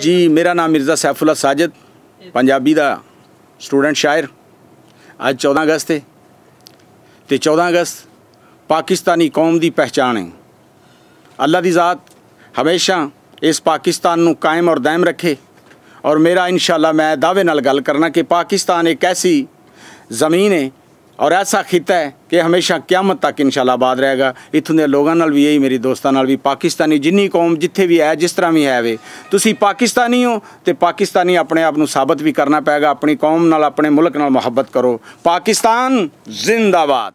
ਜੀ ਮੇਰਾ ਨਾਮ ਮਿਰਜ਼ਾ ਸੈਫੁੱਲਾ ਸਾਜਦ ਪੰਜਾਬੀ ਦਾ ਸਟੂਡੈਂਟ ਸ਼ਾਇਰ ਅੱਜ 14 ਅਗਸਤ ਤੇ ਤੇ 14 ਅਗਸਤ ਪਾਕਿਸਤਾਨੀ ਕੌਮ ਦੀ ਪਹਿਚਾਣ ਹੈ ਅੱਲਾ ਦੀ ਜ਼ਾਤ ਹਮੇਸ਼ਾ ਇਸ ਪਾਕਿਸਤਾਨ ਨੂੰ ਕਾਇਮ ਔਰ ਦائم ਰੱਖੇ ਔਰ ਮੇਰਾ ਇਨਸ਼ਾਅੱਲਾ ਮੈਂ ਦਾਅਵੇ ਨਾਲ ਗੱਲ ਕਰਨਾ ਕਿ ਪਾਕਿਸਤਾਨ ਇੱਕ ਐਸੀ ਜ਼ਮੀਨ ਹੈ ਔਰ ਐਸਾ ਖਿੱਤਾ ਹੈ ਕਿ ਹਮੇਸ਼ਾ ਕਿਆਮਤ ਤੱਕ ਇਨਸ਼ਾਅੱਲਾ ਬਾਦ ਰਹੇਗਾ ਇਥੋਂ ਦੇ ਲੋਕਾਂ ਨਾਲ ਵੀ ਇਹੀ ਮੇਰੀ ਦੋਸਤਾਂ ਨਾਲ ਵੀ ਪਾਕਿਸਤਾਨੀ ਜਿੰਨੀ ਕੌਮ ਜਿੱਥੇ ਵੀ ਹੈ ਜਿਸ ਤਰ੍ਹਾਂ ਵੀ ਹੈ ਵੇ ਤੁਸੀਂ ਪਾਕਿਸਤਾਨੀ ਹੋ ਤੇ ਪਾਕਿਸਤਾਨੀ ਆਪਣੇ ਆਪ ਨੂੰ ਸਾਬਤ ਵੀ ਕਰਨਾ ਪੈਗਾ ਆਪਣੀ ਕੌਮ ਨਾਲ ਆਪਣੇ ਮੁਲਕ ਨਾਲ ਮੁਹੱਬਤ ਕਰੋ ਪਾਕਿਸਤਾਨ ਜ਼ਿੰਦਾਬਾਦ